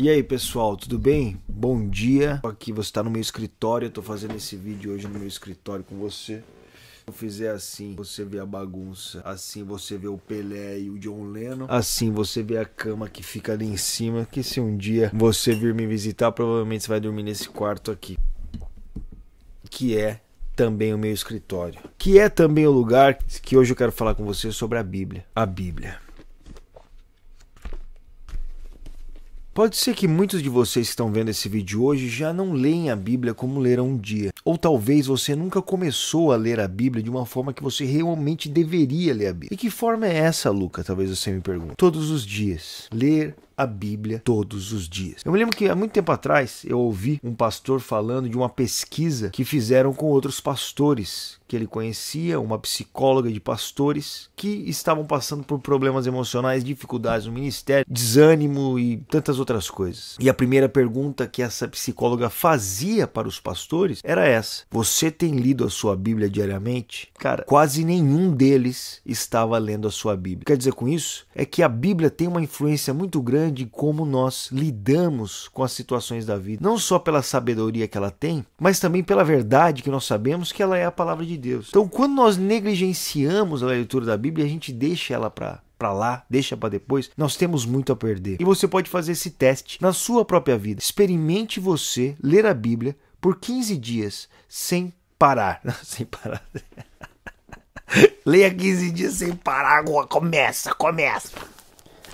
E aí pessoal, tudo bem? Bom dia. Aqui você está no meu escritório, eu estou fazendo esse vídeo hoje no meu escritório com você. Se eu fizer assim, você vê a bagunça. Assim você vê o Pelé e o John Lennon. Assim você vê a cama que fica ali em cima. Que se um dia você vir me visitar, provavelmente você vai dormir nesse quarto aqui. Que é também o meu escritório. Que é também o lugar que hoje eu quero falar com você sobre a Bíblia. A Bíblia. Pode ser que muitos de vocês que estão vendo esse vídeo hoje já não leem a Bíblia como leram um dia, ou talvez você nunca começou a ler a Bíblia de uma forma que você realmente deveria ler a Bíblia. E que forma é essa, Luca? Talvez você me pergunte. Todos os dias, ler a Bíblia todos os dias. Eu me lembro que há muito tempo atrás eu ouvi um pastor falando de uma pesquisa que fizeram com outros pastores que ele conhecia, uma psicóloga de pastores que estavam passando por problemas emocionais, dificuldades no ministério, desânimo e tantas outras coisas. E a primeira pergunta que essa psicóloga fazia para os pastores era essa: Você tem lido a sua Bíblia diariamente? Cara, quase nenhum deles estava lendo a sua Bíblia. Quer dizer com isso é que a Bíblia tem uma influência muito grande grande como nós lidamos com as situações da vida, não só pela sabedoria que ela tem, mas também pela verdade que nós sabemos que ela é a palavra de Deus. Então, quando nós negligenciamos a leitura da Bíblia, a gente deixa ela para para lá, deixa para depois, nós temos muito a perder. E você pode fazer esse teste na sua própria vida. Experimente você ler a Bíblia por 15 dias sem parar, não, sem parar. Leia 15 dias sem parar, começa, começa.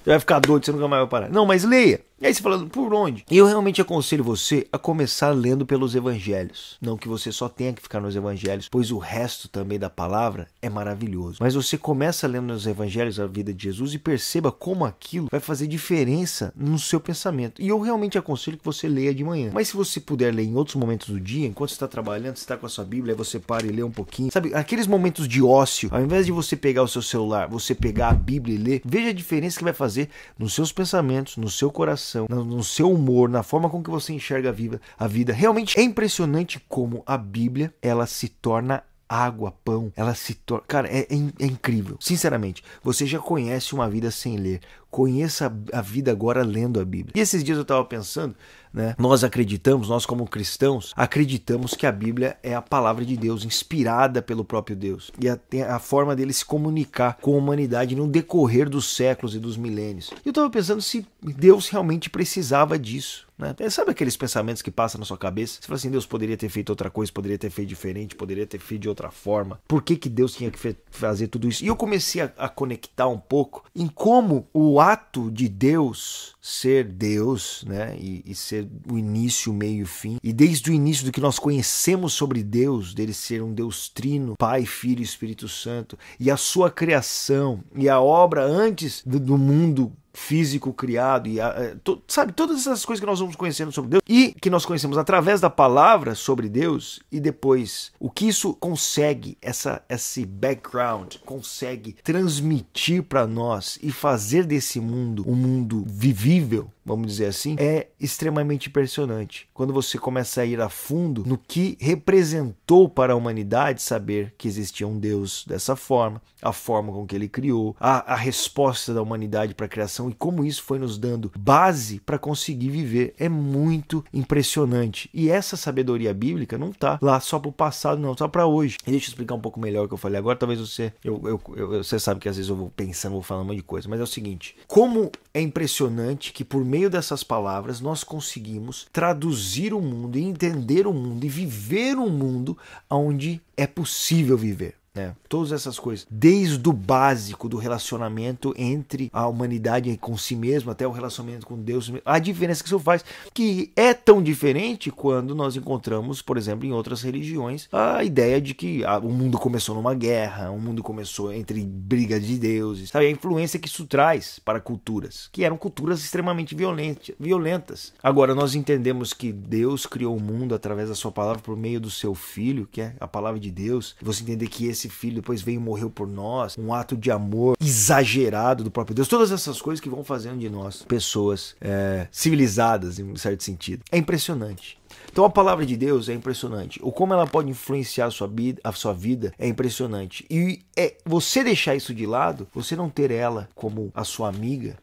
Você vai ficar doido, você nunca mais vai parar. Não, mas leia. E aí você falando, por onde? E eu realmente aconselho você a começar lendo pelos evangelhos. Não que você só tenha que ficar nos evangelhos, pois o resto também da palavra é maravilhoso. Mas você começa lendo nos evangelhos a vida de Jesus e perceba como aquilo vai fazer diferença no seu pensamento. E eu realmente aconselho que você leia de manhã. Mas se você puder ler em outros momentos do dia, enquanto você está trabalhando, você está com a sua Bíblia, aí você para e lê um pouquinho. Sabe, aqueles momentos de ócio, ao invés de você pegar o seu celular, você pegar a Bíblia e ler, veja a diferença que vai fazer nos seus pensamentos, no seu coração no seu humor, na forma com que você enxerga a vida, a vida. Realmente é impressionante como a Bíblia ela se torna água, pão, ela se torna. Cara, é, é, é incrível. Sinceramente, você já conhece uma vida sem ler. Conheça a vida agora lendo a Bíblia. E esses dias eu estava pensando, né? Nós acreditamos, nós como cristãos, acreditamos que a Bíblia é a palavra de Deus, inspirada pelo próprio Deus. E a, a forma dele se comunicar com a humanidade no decorrer dos séculos e dos milênios. E eu estava pensando se Deus realmente precisava disso. Né? É, sabe aqueles pensamentos que passam na sua cabeça? Você fala assim, Deus poderia ter feito outra coisa, poderia ter feito diferente, poderia ter feito de outra forma. Por que, que Deus tinha que fazer tudo isso? E eu comecei a, a conectar um pouco em como o ato de Deus ser Deus, né? E, e ser o início, o meio e o fim. E desde o início do que nós conhecemos sobre Deus, dele ser um Deus trino, Pai, Filho e Espírito Santo, e a sua criação e a obra antes do, do mundo físico criado e ah, eh, sabe todas essas coisas que nós vamos conhecendo sobre Deus e que nós conhecemos através da palavra sobre Deus e depois o que isso consegue essa esse background consegue transmitir para nós e fazer desse mundo um mundo vivível vamos dizer assim, é extremamente impressionante. Quando você começa a ir a fundo no que representou para a humanidade saber que existia um Deus dessa forma, a forma com que ele criou, a, a resposta da humanidade para a criação e como isso foi nos dando base para conseguir viver, é muito impressionante. E essa sabedoria bíblica não está lá só para o passado, não, está para hoje. E deixa eu explicar um pouco melhor o que eu falei agora, talvez você, eu, eu, eu, você sabe que às vezes eu vou pensando, vou falando um monte de coisa, mas é o seguinte, como é impressionante que por meio dessas palavras, nós conseguimos traduzir o mundo e entender o mundo e viver um mundo onde é possível viver né, Todas essas coisas. Desde o básico do relacionamento entre a humanidade com si mesma até o relacionamento com Deus. A diferença que isso faz, que é tão diferente quando nós encontramos, por exemplo, em outras religiões, a ideia de que ah, o mundo começou numa guerra, o mundo começou entre brigas de deuses. Sabe? A influência que isso traz para culturas, que eram culturas extremamente violentas. Agora, nós entendemos que Deus criou o mundo através da sua palavra por meio do seu filho, que é a palavra de Deus. Você entender que esse esse filho depois veio e morreu por nós, um ato de amor exagerado do próprio Deus, todas essas coisas que vão fazendo de nós pessoas é, civilizadas, em um certo sentido. É impressionante. Então a palavra de Deus é impressionante. O como ela pode influenciar a sua vida, a sua vida é impressionante. E é você deixar isso de lado, você não ter ela como a sua amiga,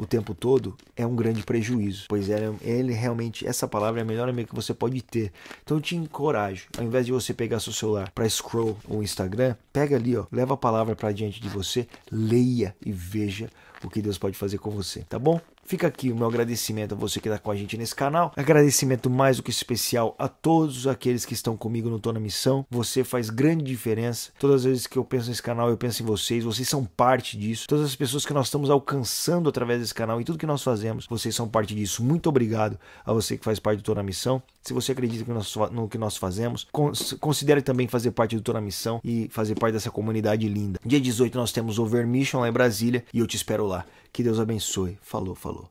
o tempo todo é um grande prejuízo, pois ele, ele realmente, essa palavra é a melhor amiga que você pode ter. Então eu te encorajo, ao invés de você pegar seu celular para scroll o Instagram, pega ali, ó, leva a palavra para diante de você, leia e veja o que Deus pode fazer com você, tá bom? Fica aqui o meu agradecimento a você que está com a gente nesse canal. Agradecimento mais do que especial a todos aqueles que estão comigo no Tô na Missão. Você faz grande diferença. Todas as vezes que eu penso nesse canal, eu penso em vocês. Vocês são parte disso. Todas as pessoas que nós estamos alcançando através desse canal e tudo que nós fazemos, vocês são parte disso. Muito obrigado a você que faz parte do Tô na Missão. Se você acredita no que nós fazemos, considere também fazer parte do Tô na Missão e fazer parte dessa comunidade linda. Dia 18 nós temos Overmission lá em Brasília e eu te espero lá. Que Deus abençoe. Falou, falou.